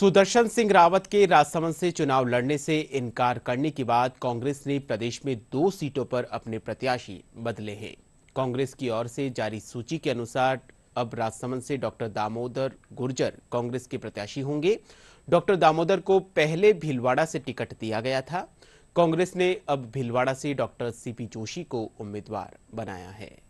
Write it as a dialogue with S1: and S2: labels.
S1: सुदर्शन सिंह रावत के राजसमंद से चुनाव लड़ने से इनकार करने के बाद कांग्रेस ने प्रदेश में दो सीटों पर अपने प्रत्याशी बदले हैं कांग्रेस की ओर से जारी सूची के अनुसार अब राजसमंद से डॉक्टर दामोदर गुर्जर कांग्रेस के प्रत्याशी होंगे डॉक्टर दामोदर को पहले भीलवाड़ा से टिकट दिया गया था कांग्रेस ने अब भीलवाड़ा से डॉक्टर सीपी जोशी को उम्मीदवार बनाया है